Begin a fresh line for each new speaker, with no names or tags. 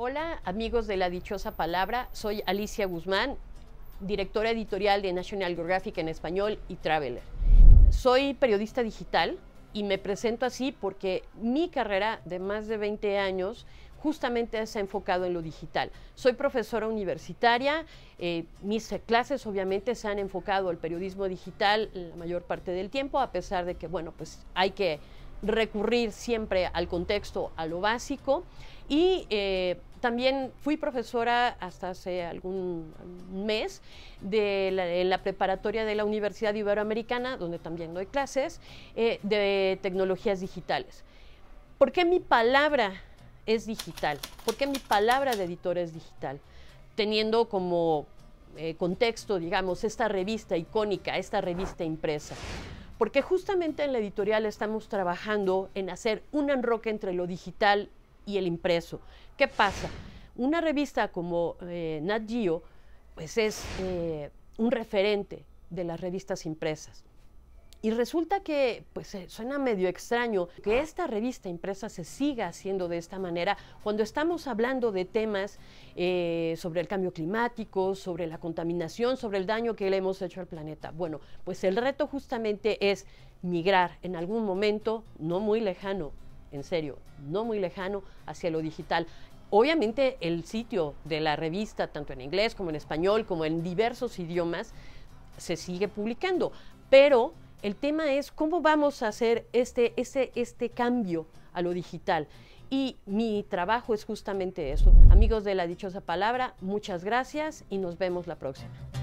Hola amigos de la dichosa palabra, soy Alicia Guzmán, directora editorial de National Geographic en español y Traveler. Soy periodista digital y me presento así porque mi carrera de más de 20 años justamente se ha enfocado en lo digital. Soy profesora universitaria, eh, mis clases obviamente se han enfocado al periodismo digital la mayor parte del tiempo, a pesar de que, bueno, pues hay que recurrir siempre al contexto, a lo básico, y eh, también fui profesora hasta hace algún mes de la, en la preparatoria de la Universidad Iberoamericana, donde también doy clases, eh, de tecnologías digitales. ¿Por qué mi palabra es digital? ¿Por qué mi palabra de editor es digital? Teniendo como eh, contexto, digamos, esta revista icónica, esta revista impresa porque justamente en la editorial estamos trabajando en hacer un enroque entre lo digital y el impreso. ¿Qué pasa? Una revista como eh, pues es eh, un referente de las revistas impresas. Y resulta que, pues eh, suena medio extraño que esta revista impresa se siga haciendo de esta manera cuando estamos hablando de temas eh, sobre el cambio climático, sobre la contaminación, sobre el daño que le hemos hecho al planeta. Bueno, pues el reto justamente es migrar en algún momento no muy lejano en serio, no muy lejano, hacia lo digital. Obviamente el sitio de la revista, tanto en inglés como en español, como en diversos idiomas, se sigue publicando, pero el tema es cómo vamos a hacer este, este, este cambio a lo digital. Y mi trabajo es justamente eso. Amigos de la dichosa palabra, muchas gracias y nos vemos la próxima.